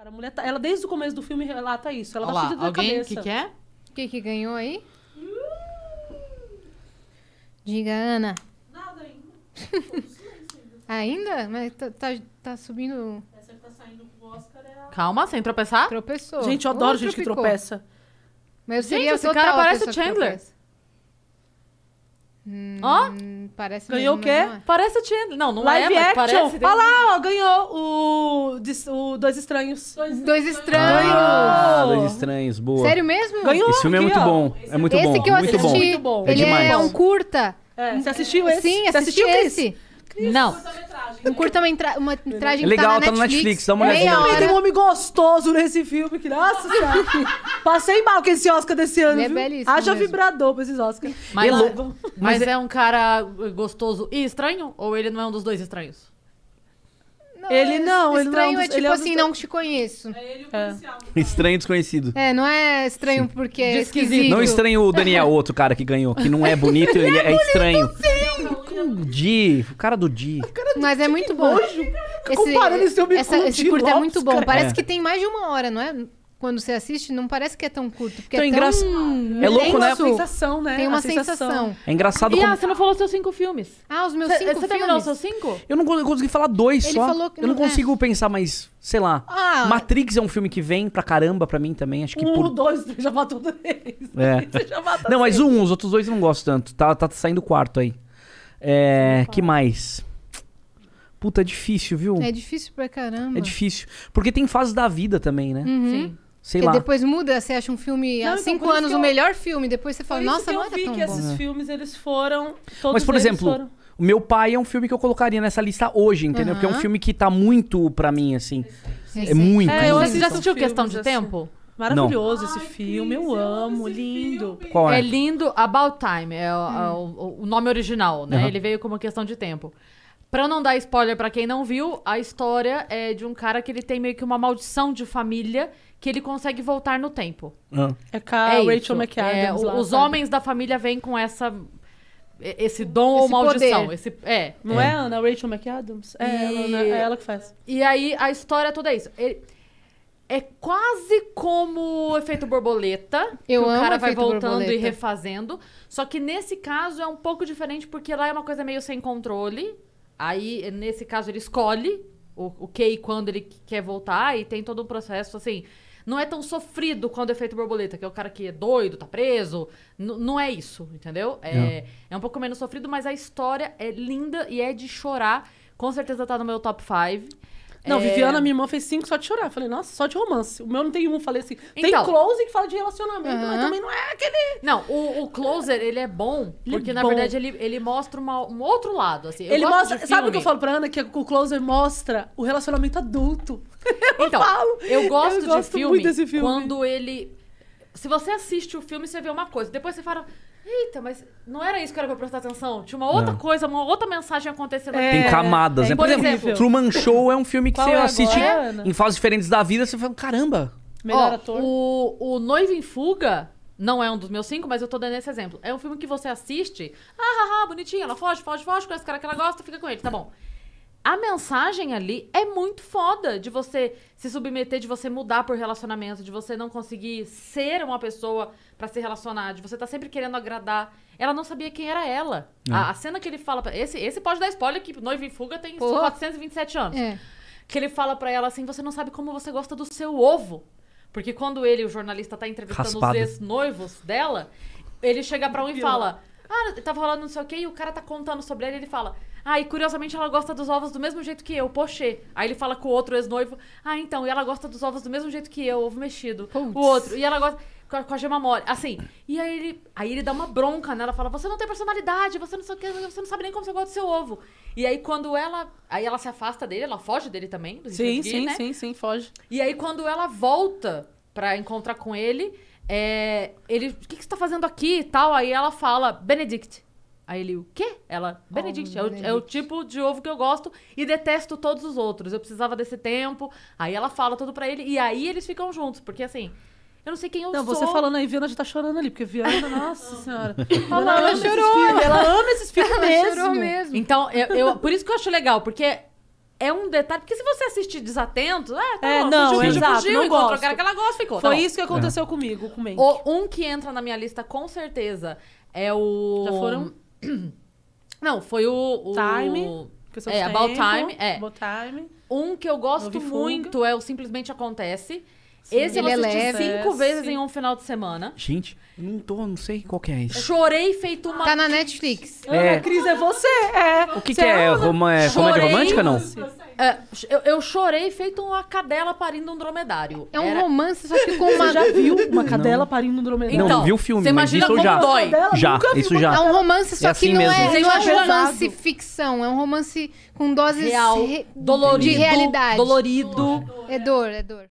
Cara, a mulher tá, ela desde o começo do filme relata isso. Ela Olha tá lá, fudida da alguém O que quer? O que que ganhou aí? Diga, Ana. Nada ainda. ainda? Mas tá, tá, tá subindo... Essa que tá saindo pro Oscar é a... Calma, sem tropeçar? Tropeçou. Gente, eu adoro Ou gente tropicou. que tropeça. Mas eu seria esse cara parece o Chandler. Hum, ó, hum, oh? parece ganhou mesmo, o quê? Não é. Parece o Chandler. Não, não Live é, mas action. Olha lá, ó, ganhou o, o Dois Estranhos. Dois, Estranhos. Ah, dois Estranhos, boa. Sério mesmo? Ganhou. Esse filme é aqui, é muito ó. bom. É muito esse bom. Esse é que eu muito assisti, bom. É ele é, é um curta. É. Você assistiu esse? Sim, assisti você assistiu esse. Chris? Não. Um curta-metragem uma metragem que Legal, tá, tá na, tá Netflix. Netflix. Dá uma Tem um homem gostoso nesse filme. Que, nossa senhora. Passei mal com esse Oscar desse ano. é viu? belíssimo. Haja vibrador pra esses Oscars. Mas, mas, mas é... é um cara gostoso e estranho? Ou ele não é um dos dois estranhos? Não, ele é não, estranho ele não. É, um dos, é, é tipo é um assim, não te conheço. É ele o é. policial. É. Estranho desconhecido. É, não é estranho sim. porque esquisito. esquisito. Não estranho o Daniel, outro cara que ganhou, que não é bonito, ele, ele é, bonito, estranho. Sim. O Di, o cara do Di. O cara mas é muito bom. Esse, Comparando esse filme essa, com Esse curto é muito bom. Cara. Parece é. que tem mais de uma hora, não é? Quando você assiste, não parece que é tão curto. Porque então, é, engra... Hum. é louco, né? Tem uma sensação, né? Tem uma sensação. sensação. É engraçado e, ah, como... Ah, você não falou seus cinco filmes. Ah, os meus cê, cinco você filmes? Você terminou os seus cinco? Eu não consegui falar dois Ele só. Falou que eu não, não é. consigo é. pensar mais, sei lá. Ah, Matrix é um filme que vem pra caramba pra mim também. Acho que um, por... dois, tu já matou três. É. já matou não, três. mas um, os outros dois eu não gosto tanto. Tá, tá saindo quarto aí. É, que mais? Puta, é difícil, viu? É difícil pra caramba. É difícil. Porque tem fases da vida também, né? Uhum. Sim. Sei lá. depois muda, você acha um filme não, há então, cinco então, anos eu... o melhor filme, depois você fala, nossa, não era é tão bom. Eu vi que esses filmes, eles foram... Mas, por exemplo, foram... o Meu Pai é um filme que eu colocaria nessa lista hoje, entendeu? Uhum. Porque é um filme que tá muito pra mim, assim. Sim, é sim. É muito. É, Você já assistiu Questão de Tempo? Maravilhoso esse filme, eu amo, lindo. Qual é? É lindo About Time, é, é hum. o, o, nome original, né? Uhum. Ele veio como questão de tempo. Pra não dar spoiler para quem não viu, a história é de um cara que ele tem meio que uma maldição de família que ele consegue voltar no tempo. Ah. É cara é Rachel McAdams. É, lá, os sabe? homens da família vêm com essa esse dom esse ou maldição. Esse, é. Não é, é Ana Rachel McAdams? É, e... ela, né? é ela que faz. E aí a história toda é isso. Ele... É quase como o efeito borboleta. Eu que o cara vai voltando borboleta. e refazendo. Só que nesse caso é um pouco diferente, porque lá é uma coisa meio sem controle. Aí, nesse caso, ele escolhe o, o que e quando ele quer voltar e tem todo um processo assim. Não é tão sofrido quando é feito borboleta, que é o cara que é doido, tá preso. N não é isso, entendeu? É, é um pouco menos sofrido, mas a história é linda e é de chorar. Com certeza tá no meu top 5. Não, é... Viviana, minha irmã, fez cinco só de chorar. Falei, nossa, só de romance. O meu não tem um. Falei assim, tem closer então. close que fala de relacionamento, uh -huh. mas também não é aquele... Não, o, o closer, ele é bom, ele é porque, é na verdade, ele, ele mostra uma, um outro lado, assim. ele mostra... Sabe o que eu falo pra Ana? Que o closer mostra o relacionamento adulto. Então, eu, falo, eu gosto, eu de gosto filme, filme quando ele... Se você assiste o filme, você vê uma coisa. Depois você fala... Eita, mas não era isso que era pra prestar atenção. Tinha uma outra não. coisa, uma outra mensagem acontecendo é, Tem camadas, é, né? Por, exemplo, exemplo, Truman Show é um filme que Qual você é assiste agora? em fases diferentes da vida, você fala, caramba. Melhor ator. O, o Noivo em Fuga não é um dos meus cinco, mas eu tô dando esse exemplo. É um filme que você assiste, ah, ah, ah bonitinho, ela foge, foge, foge, com esse cara que ela gosta, fica com ele, tá bom a mensagem ali é muito foda de você se submeter, de você mudar por relacionamento, de você não conseguir ser uma pessoa para se relacionar, de você tá sempre querendo agradar. Ela não sabia quem era ela. É. A, a, cena que ele fala. Pra, esse, esse pode dar spoiler que Noiva em Fuga tem Pô. 427 anos. É. Que ele fala para ela assim: você não sabe como você gosta do seu ovo. Porque quando ele, o jornalista, tá entrevistando Raspado. os ex-noivos dela, ele chega para um e fala. Ah, tava rolando não sei o quê, e o cara tá contando sobre ele, ele fala. Ah, e curiosamente ela gosta dos ovos do mesmo jeito que eu, pochê. Aí ele fala com o outro ex-noivo. Ah, então, e ela gosta dos ovos do mesmo jeito que eu, ovo mexido. Puts. O outro. E ela gosta com a, gema mole. Assim. E aí ele, aí ele dá uma bronca nela, fala: Você não tem personalidade, você não, sabe, você não sabe nem como você gosta do seu ovo. E aí quando ela. Aí ela se afasta dele, ela foge dele também. Sim, sim, é, né? sim, sim, foge. E aí quando ela volta pra encontrar com ele é, ele, o que, que você tá fazendo aqui e tal? Aí ela fala, Benedict. Aí ele, o quê? Ela, Benedict, oh, é, Benedict. O, é, o, tipo de ovo que eu gosto e detesto todos os outros. Eu precisava desse tempo. Aí ela fala tudo pra ele. E aí eles ficam juntos, porque assim. Eu não sei quem eu não, sou. Não, você falando aí, Viana já tá chorando ali, porque Viana, nossa senhora. Ela, ela, ela chorou. ela ama esses filhos ela mesmo. Ela chorou mesmo. Então, eu, eu, por isso que eu acho legal, porque é um detalhe. Porque se você assistir desatento, é, tá é, bom, não, fugiu, exato, fugiu, não encontrou aquela cara que ela gosta, ficou. Foi tá isso que aconteceu é. comigo, com o Um que entra na minha lista com certeza é o. Já foram. Não, foi o. o... Time. É, tempo, About Time. É. About Time. Um que eu gosto muito é o Simplesmente Acontece. Esse ele eu é assisti eleva, cinco vezes sim. em um final de semana. Gente, não tô, não sei qual que é isso. Chorei feito uma. Tá na Netflix. É. Cris, é você. É. O que, que é? é? Roma, é comédia romântica não? É, eu, eu, chorei feito uma cadela parindo um dromedário. É um Era... romance, só que com uma. Você já viu uma cadela não. parindo um dromedário? Então, não, viu o filme, você imagina isso como já. dói. Já, isso já. É um romance, é só assim é assim que não, mesmo. é, um é romance ficção. É um romance com doses Real, re... dolorido, de realidade. Dolorido. É dor, é dor.